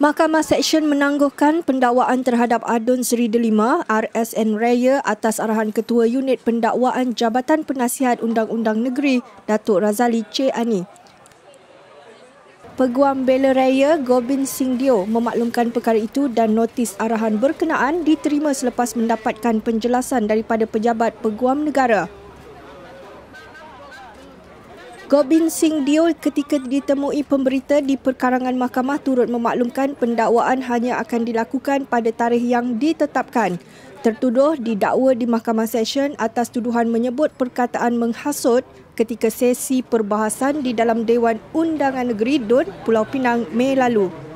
Mahkamah Seksyen menangguhkan pendakwaan terhadap Adun Seri Delima, RSN Raya atas arahan Ketua Unit Pendakwaan Jabatan Penasihat Undang-Undang Negeri, Datuk Razali C. Ani. Peguam Bela Raya Gobin Singh Dio memaklumkan perkara itu dan notis arahan berkenaan diterima selepas mendapatkan penjelasan daripada pejabat peguam negara. Gobin Singh Diol ketika ditemui pemberita di perkarangan mahkamah turut memaklumkan pendakwaan hanya akan dilakukan pada tarikh yang ditetapkan. Tertuduh didakwa di mahkamah session atas tuduhan menyebut perkataan menghasut ketika sesi perbahasan di dalam Dewan Undangan Negeri DUN Pulau Pinang Mei lalu.